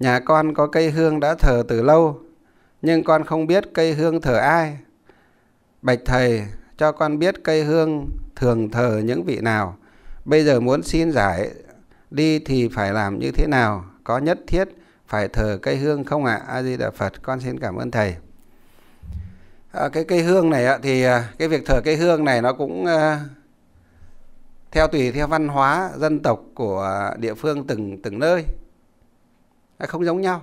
Nhà con có cây hương đã thờ từ lâu, nhưng con không biết cây hương thờ ai. Bạch thầy, cho con biết cây hương thường thờ những vị nào. Bây giờ muốn xin giải đi thì phải làm như thế nào? Có nhất thiết phải thờ cây hương không ạ? À? A Di Đà Phật, con xin cảm ơn thầy. À, cái cây hương này thì à, cái việc thờ cây hương này nó cũng à, theo tùy theo văn hóa dân tộc của địa phương từng từng nơi là không giống nhau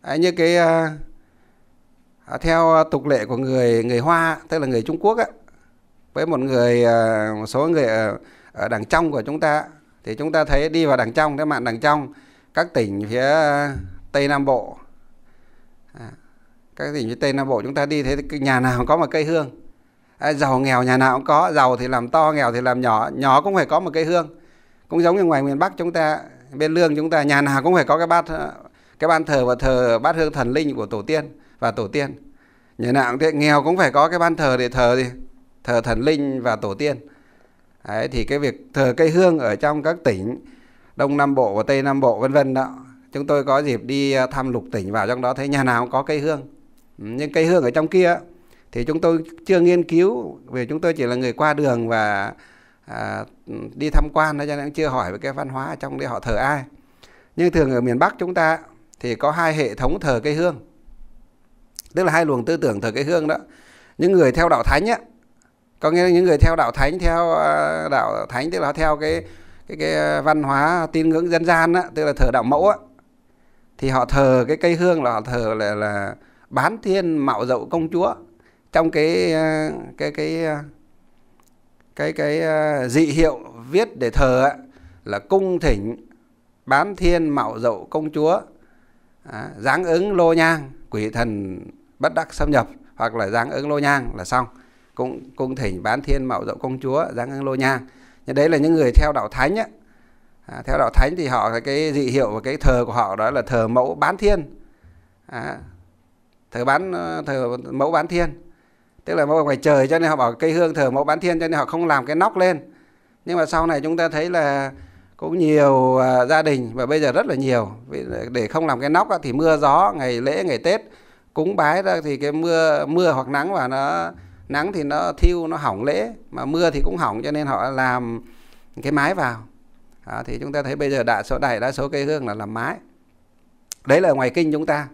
à, như cái ờ, à, theo ờ, tục lệ của người người Hoa tức là người Trung Quốc á, với một người à, một số người ở, ở đằng trong của chúng ta thì chúng ta thấy đi vào đằng trong các mạng đằng trong các tỉnh phía Tây Nam Bộ à, các tỉnh phía Tây Nam Bộ chúng ta đi thấy nhà nào cũng có một cây hương à, giàu nghèo nhà nào cũng có giàu thì làm to nghèo thì làm nhỏ nhỏ cũng phải có một cây hương cũng giống như ngoài miền Bắc chúng ta bên lương chúng ta nhà nào cũng phải có cái bát cái ban thờ và thờ bát hương thần linh của tổ tiên và tổ tiên nhà nào cũng thế nghèo cũng phải có cái ban thờ để thờ gì thờ thần linh và tổ tiên Đấy, thì cái việc thờ cây hương ở trong các tỉnh Đông Nam Bộ và Tây Nam Bộ vân vân đó chúng tôi có dịp đi à, thăm lục tỉnh vào trong đó thấy nhà nào cũng có cây hương ừ, nhưng cây hương ở trong kia thì chúng tôi chưa nghiên cứu vì chúng tôi chỉ là người qua đường và À, đi tham quan cho nên cũng chưa hỏi về cái văn hóa ở trong đấy họ thờ ai nhưng thường ở miền Bắc chúng ta thì có hai hệ thống thờ cây hương tức là hai luồng tư tưởng thờ cây hương đó những người theo đạo thánh á có nghĩa là những người theo đạo thánh theo à, đạo thánh tức là theo cái cái cái văn hóa tin ngưỡng dân gian á tức là thờ đạo mẫu á thì họ thờ cái cây hương là họ thờ là là bán thiên mạo dậu công chúa trong cái à, cái cái cái cái ờ, dị hiệu viết để thờ ấy, là cung thỉnh bán thiên mạo dậu công chúa à, giáng ứng lô nhang quỷ thần bất đắc xâm nhập hoặc là giáng ứng lô nhang là xong cung cung thỉnh bán thiên mạo dậu công chúa giáng ứng lô nhang nhưng đấy là những người theo đạo thánh ấy. À, theo đạo thánh thì họ cái dị hiệu và cái thờ của họ đó là thờ mẫu bán thiên à, thờ bán ờ, thờ mẫu bán thiên tức là mẫu ngoài trời cho nên họ bảo cây hương thờ mẫu bán thiên cho nên họ không làm cái nóc lên nhưng mà sau này chúng ta thấy là cũng nhiều à, gia đình và bây giờ rất là nhiều để không làm cái nóc thì mưa gió ngày lễ ngày tết cúng bái ra thì cái mưa mưa hoặc nắng và nó nắng thì nó thiêu nó hỏng lễ mà mưa thì cũng hỏng cho nên họ làm cái mái vào à, thì chúng ta thấy bây giờ đại số đại đa số cây hương là làm mái đấy là ngoài kinh chúng ta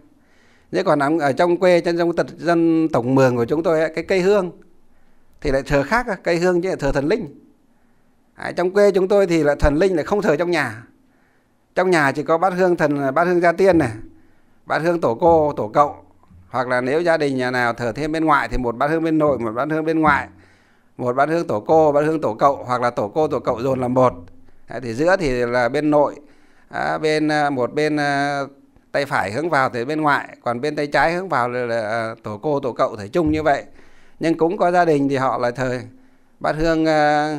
thế còn ở trong quê trên trong tật dân tổng mường của chúng tôi ấy, cái cây hương thì lại thờ khác cây hương chứ là thờ thần linh à, trong quê chúng tôi thì là thần linh lại không thờ trong nhà trong nhà chỉ có bát hương thần bát hương gia tiên này bát hương tổ cô tổ cậu hoặc là nếu gia đình nhà nào thờ thêm bên ngoại thì một bát hương bên nội một bát hương bên ngoại một bát hương tổ cô bát hương tổ cậu hoặc là tổ cô tổ cậu dồn là một à, thì giữa thì là bên nội à, bên à, một bên à, tay phải hướng vào thể bên ngoại còn bên tay trái hướng vào là, là à, tổ cô tổ cậu thể chung như vậy nhưng cũng có gia đình thì họ là thời bát hương à,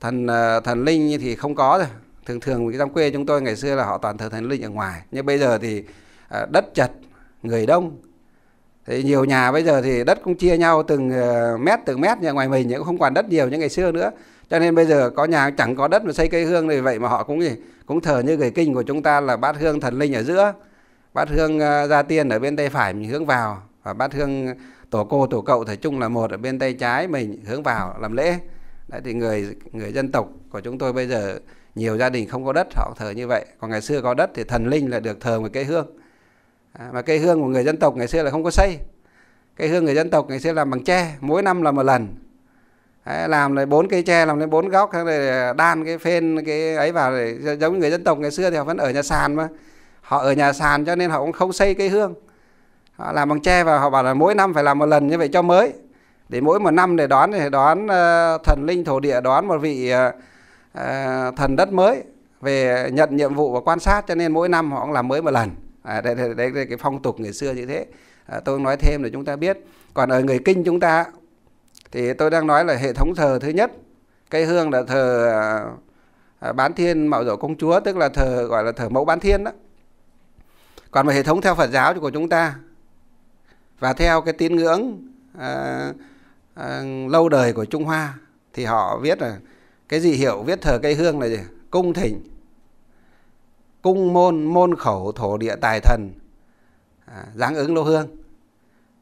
thần à, thần linh thì không có rồi thường thường trong quê chúng tôi ngày xưa là họ toàn thờ thần linh ở ngoài nhưng bây giờ thì đất chật người đông thì nhiều nhà bây giờ thì đất cũng chia nhau từng mét từng mét nhà ngoài mình cũng không còn đất nhiều như ngày xưa nữa cho nên bây giờ có nhà chẳng có đất mà xây cây hương thì vậy mà họ cũng gì cũng thờ như người kinh của chúng ta là bát hương thần linh ở giữa bát hương ờ, gia tiên ở bên tay phải mình hướng vào và bát hương tổ cô tổ cậu thể chung là một ở bên tay trái mình hướng vào làm lễ đấy thì người người dân tộc của chúng tôi bây giờ nhiều gia đình không có đất họ thờ như vậy còn ngày xưa có đất thì thần linh là được thờ một cây hương à, mà cây hương của người dân tộc ngày xưa là không có xây cây hương người dân tộc ngày xưa làm bằng tre mỗi năm là một lần Đấy, làm lại bốn cây tre làm lên bốn góc rồi đan cái phên cái ấy vào để giống người dân tộc ngày xưa thì họ vẫn ở nhà sàn mà họ ở nhà sàn cho nên họ cũng không xây cây hương họ làm bằng tre và họ bảo là mỗi năm phải làm một lần như vậy cho mới để mỗi một năm để đón để đón thần linh thổ địa đón một vị ờ, ờ, thần đất mới về nhận nhiệm vụ và quan sát cho nên mỗi năm họ cũng làm mới một lần à, đây, đây, đây, cái phong tục ngày xưa như thế ờ, tôi nói thêm để chúng ta biết còn ở người kinh chúng ta thì tôi đang nói là hệ thống thờ thứ nhất cây hương là thờ à, bán thiên mạo dỗ công chúa tức là thờ gọi là thờ mẫu bán thiên đó còn một hệ thống theo phật giáo của chúng ta và theo cái tín ngưỡng à, à, lâu đời của trung hoa thì họ viết là cái gì hiệu viết thờ cây hương là gì cung thỉnh cung môn môn khẩu thổ địa tài thần à, giáng ứng lô hương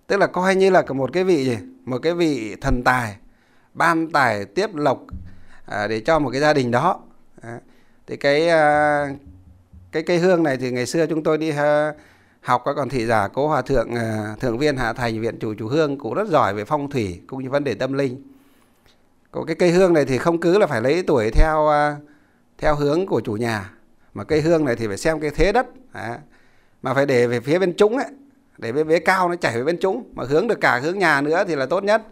tức là coi như là một cái vị gì một cái vị thần tài ban tài tiếp lộc à, để cho một cái gia đình đó à, thì cái à, cái cây hương này thì ngày xưa chúng tôi đi à, học các còn thị giả cố hòa thượng à, thượng viên hạ thành viện chủ chủ hương cũng rất giỏi về phong thủy cũng như vấn đề tâm linh có cái cây hương này thì không cứ là phải lấy tuổi theo à, theo hướng của chủ nhà mà cây hương này thì phải xem cái thế đất à, mà phải để về phía bên chúng ấy để cái vế cao nó chảy về bên trũng mà hướng được cả hướng nhà nữa thì là tốt nhất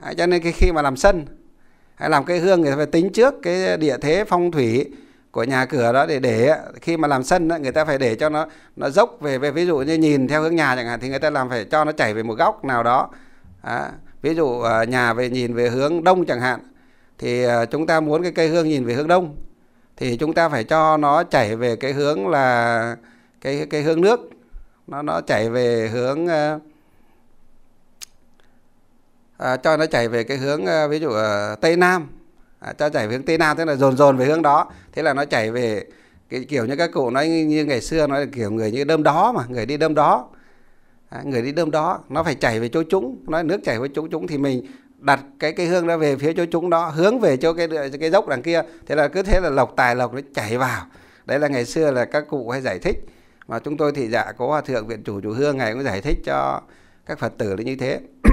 à, cho nên khi mà làm sân hay làm cây hương thì phải tính trước cái địa thế phong thủy của nhà cửa đó để để khi mà làm sân người ta phải để cho nó nó dốc về về ví dụ như nhìn theo hướng nhà chẳng hạn thì người ta làm phải cho nó chảy về một góc nào đó à, ví dụ ờ, nhà về nhìn về hướng đông chẳng hạn thì ờ, chúng ta muốn cái cây hương nhìn về hướng đông thì chúng ta phải cho nó chảy về cái hướng là cái cái hướng nước nó nó chạy về hướng ờ, à, cho nó chảy về cái hướng ờ, ví dụ à, tây nam à, cho chảy về hướng tây nam thế là dồn dồn về hướng đó thế là nó chảy về cái kiểu như các cụ nói như ngày xưa nói là kiểu người như đâm đó mà người đi đâm đó à, người đi đâm đó nó phải chảy về chỗ chúng nói nước chảy về chỗ chúng thì mình đặt cái cái hương ra về phía chỗ chúng đó hướng về chỗ cái cái dốc đằng kia thế là cứ thế là lộc tài lộc nó chảy vào đấy là ngày xưa là các cụ hay giải thích mà chúng tôi thì dạ có hòa thượng viện chủ chủ hương ngày cũng giải thích cho các phật tử là như thế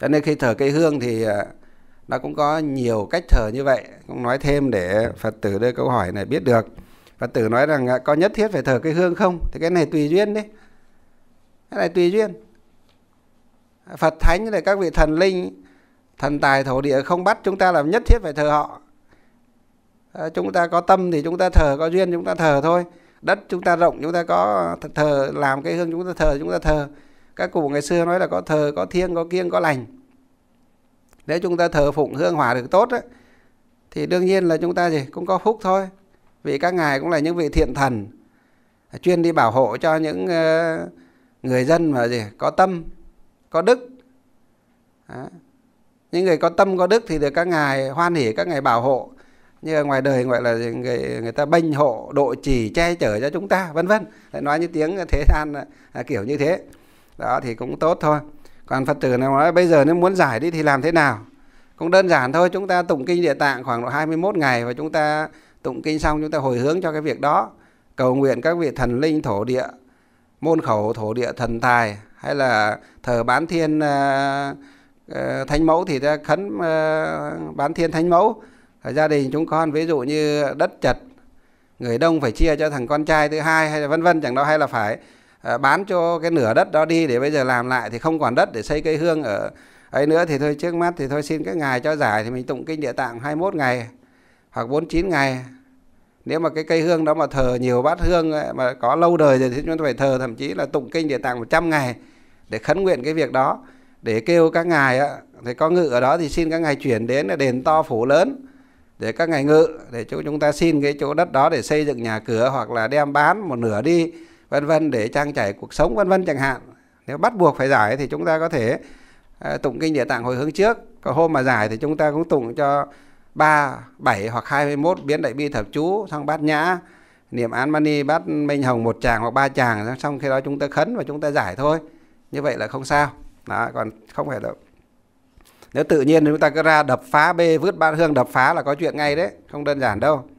cho nên khi thờ cây hương thì à, nó cũng có nhiều cách thờ như vậy cũng nói thêm để phật tử đưa câu hỏi này biết được phật tử nói rằng à, có nhất thiết phải thờ cây hương không thì cái này tùy duyên đấy cái này tùy duyên phật thánh là các vị thần linh thần tài thổ địa không bắt chúng ta làm nhất thiết phải thờ họ à, chúng ta có tâm thì chúng ta thờ có duyên chúng ta thờ thôi đất chúng ta rộng chúng ta có thờ làm cái hương chúng ta thờ chúng ta thờ các cụ ngày xưa nói là có thờ có thiêng có kiêng có lành nếu chúng ta thờ phụng hương hỏa được tốt ấy, thì đương nhiên là chúng ta gì cũng có phúc thôi vì các ngài cũng là những vị thiện thần à, chuyên đi bảo hộ cho những ờ, người dân mà gì có tâm có đức Đó. những người có tâm có đức thì được các ngài hoan hỉ các ngài bảo hộ như ngoài đời gọi là người người ta bênh hộ độ chỉ che chở cho chúng ta vân vân nói như tiếng thế gian à, à, kiểu như thế đó thì cũng tốt thôi còn phật tử nào nói bây giờ nếu muốn giải đi thì làm thế nào cũng đơn giản thôi chúng ta tụng kinh địa tạng khoảng độ 21 ngày và chúng ta tụng kinh xong chúng ta hồi hướng cho cái việc đó cầu nguyện các vị thần linh thổ địa môn khẩu thổ địa thần tài hay là thờ bán thiên uh, uh, thánh mẫu thì ta khấn uh, bán thiên thánh mẫu ở gia đình chúng con ví dụ như đất chật người đông phải chia cho thằng con trai thứ hai hay là vân vân chẳng đó hay là phải ờ, bán cho cái nửa đất đó đi để bây giờ làm lại thì không còn đất để xây cây hương ở ấy nữa thì thôi trước mắt thì thôi xin các ngài cho giải thì mình tụng kinh địa tạng 21 ngày hoặc 49 ngày nếu mà cái cây hương đó mà thờ nhiều bát hương ấy, mà có lâu đời rồi thì chúng ta phải thờ thậm chí là tụng kinh địa tạng 100 ngày để khấn nguyện cái việc đó để kêu các ngài ấy, thì có ngự ở đó thì xin các ngài chuyển đến là đền to phủ lớn để các ngài ngự để chỗ chúng ta xin cái chỗ đất đó để xây dựng nhà cửa hoặc là đem bán một nửa đi vân vân để trang trải cuộc sống vân vân chẳng hạn nếu bắt buộc phải giải thì chúng ta có thể ờ, tụng kinh địa tạng hồi hướng trước còn hôm mà giải thì chúng ta cũng tụng cho 3, 7 hoặc 21 biến đại bi thập chú xong bát nhã niệm án mani bát minh hồng một chàng hoặc ba chàng xong khi đó chúng ta khấn và chúng ta giải thôi như vậy là không sao đó còn không phải đâu nếu tự nhiên chúng ta cứ ra đập phá bê vứt bát hương đập phá là có chuyện ngay đấy không đơn giản đâu